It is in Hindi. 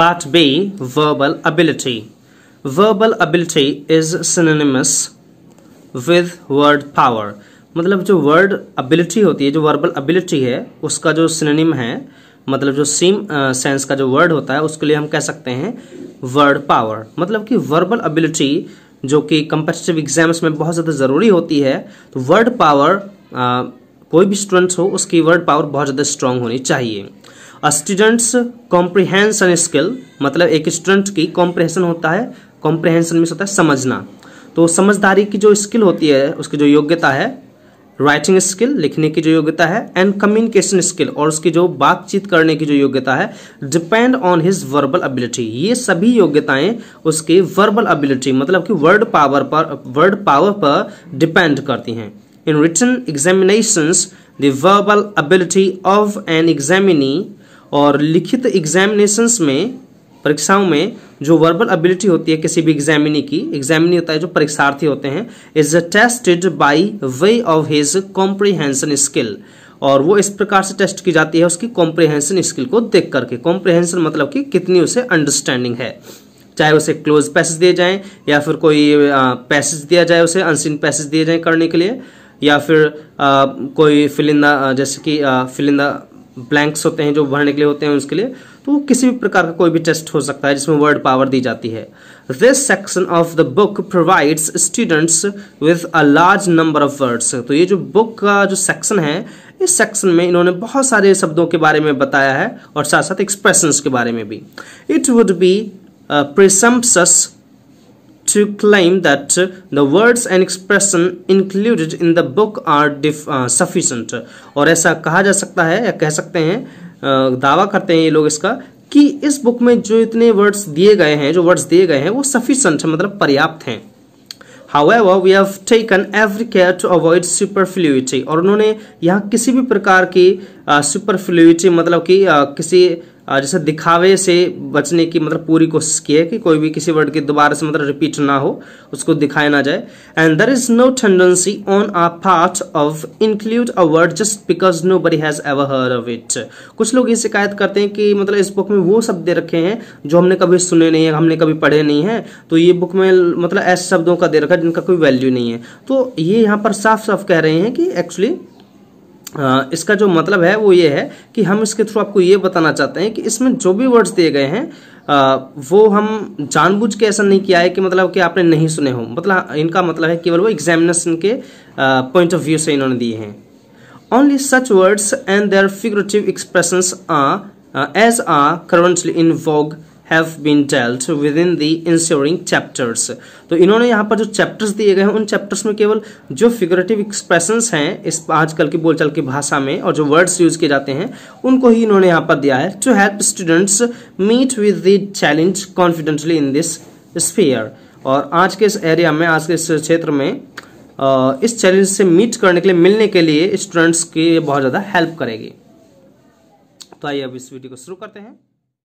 Part B verbal ability. Verbal ability is synonymous with word power. मतलब जो word ability होती है जो verbal ability है उसका जो synonym है मतलब जो सेम सेंस का जो वर्ड होता है उसके लिए हम कह सकते हैं वर्ड पावर मतलब कि वर्बल एबिलिटी जो कि कंपटिटिव एग्जाम्स में बहुत ज़्यादा ज़रूरी होती है तो वर्ड पावर कोई भी स्टूडेंट्स हो उसकी वर्ड पावर बहुत ज़्यादा स्ट्रांग होनी चाहिए स्टूडेंट्स कॉम्प्रिहेंशन स्किल मतलब एक स्टूडेंट की कॉम्प्रिहेंशन होता है कॉम्प्रिहेंशन में होता है समझना तो समझदारी की जो स्किल होती है उसकी जो योग्यता है राइटिंग स्किल लिखने की जो योग्यता है एंड कम्युनिकेशन स्किल और उसकी जो बातचीत करने की जो योग्यता है depend on his verbal ability ये सभी योग्यताएं उसकी वर्बल एबिलिटी मतलब कि वर्ड पावर पर वर्ड पावर पर डिपेंड करती हैं in written examinations the verbal ability of an examinee और लिखित एग्जामिनेशंस में परीक्षाओं में जो वर्बल एबिलिटी होती है किसी भी एग्जामिनी की एग्जामिनी होता है जो परीक्षार्थी होते हैं is tested by way of his comprehension skill और वो इस प्रकार से टेस्ट की जाती है उसकी कॉम्प्रीहेंशन स्किल को देख करके कॉम्प्रीहेंशन मतलब कि कितनी उसे अंडरस्टैंडिंग है चाहे उसे क्लोज पैसेज दिए जाएं या फिर कोई पैसेज दिया जाए उसे अनसिन पैसेज दिए जाएं करने के लिए या फिर आ, कोई फिलिंदा जैसे कि फिलिंदा ब्लैंक्स होते हैं जो भरने के लिए होते हैं उसके लिए तो वो किसी भी प्रकार का कोई भी टेस्ट हो सकता है जिसमें वर्ड पावर दी जाती है this section of the book provides students with a large number of words तो ये जो बुक का जो सेक्शन है इस सेक्शन में इन्होंने बहुत सारे शब्दों के बारे में बताया है और साथ साथ एक्सप्रेशन के बारे में भी it would be presumptuous to claim that the words and expression included in the book are uh, sufficient और ऐसा कहा जा सकता है या कह सकते हैं दावा करते हैं ये लोग इसका कि इस बुक में जो इतने वर्ड्स दिए गए हैं जो वर्ड्स दिए गए हैं वो सफिशेंट है मतलब पर्याप्त हैं However, we have taken every care to avoid superfluity और उन्होंने यहाँ किसी भी प्रकार की superfluity मतलब कि किसी जैसे दिखावे से बचने की मतलब पूरी कोशिश की है कि कोई भी किसी वर्ड की दोबारा से मतलब रिपीट ना हो उसको दिखाया ना जाए and there is no tendency on a part of include a word just because nobody has ever heard of it कुछ लोग ये शिकायत करते हैं कि मतलब इस बुक में वो शब्द दे रखे हैं जो हमने कभी सुने नहीं है हमने कभी पढ़े नहीं है तो ये बुक में मतलब ऐसे शब्दों का दे रखा है जिनका कोई वैल्यू नहीं है तो ये यहाँ पर साफ साफ कह रहे हैं कि एक्चुअली इसका जो मतलब है वो ये है कि हम इसके थ्रू आपको ये बताना चाहते हैं कि इसमें जो भी वर्ड्स दिए गए हैं आ, वो हम जानबूझ के ऐसा नहीं किया है कि मतलब कि आपने नहीं सुने हो मतलब इनका मतलब है केवल वो एग्जामिनेशन के पॉइंट ऑफ व्यू से इन्होंने दिए हैं only such words and their figurative expressions are as are currently in vogue have been dealt with in the ensuing chapters तो इन्होंने यहाँ पर जो चैप्टर्स दिए गए हैं उन चैप्टर्स में केवल जो फिगरेटिव एक्सप्रेशन हैं इस आजकल की बोलचाल की भाषा में और जो वर्ड्स यूज किए जाते हैं उनको ही इन्होंने यहाँ पर दिया है to help students meet with the challenge confidently in this sphere और आज के इस एरिया में आज के इस क्षेत्र में इस चैलेंज से मीट करने के लिए मिलने के लिए स्टूडेंट्स की बहुत ज़्यादा हेल्प करेगी तो आइए अब इस वीडियो को शुरू करते हैं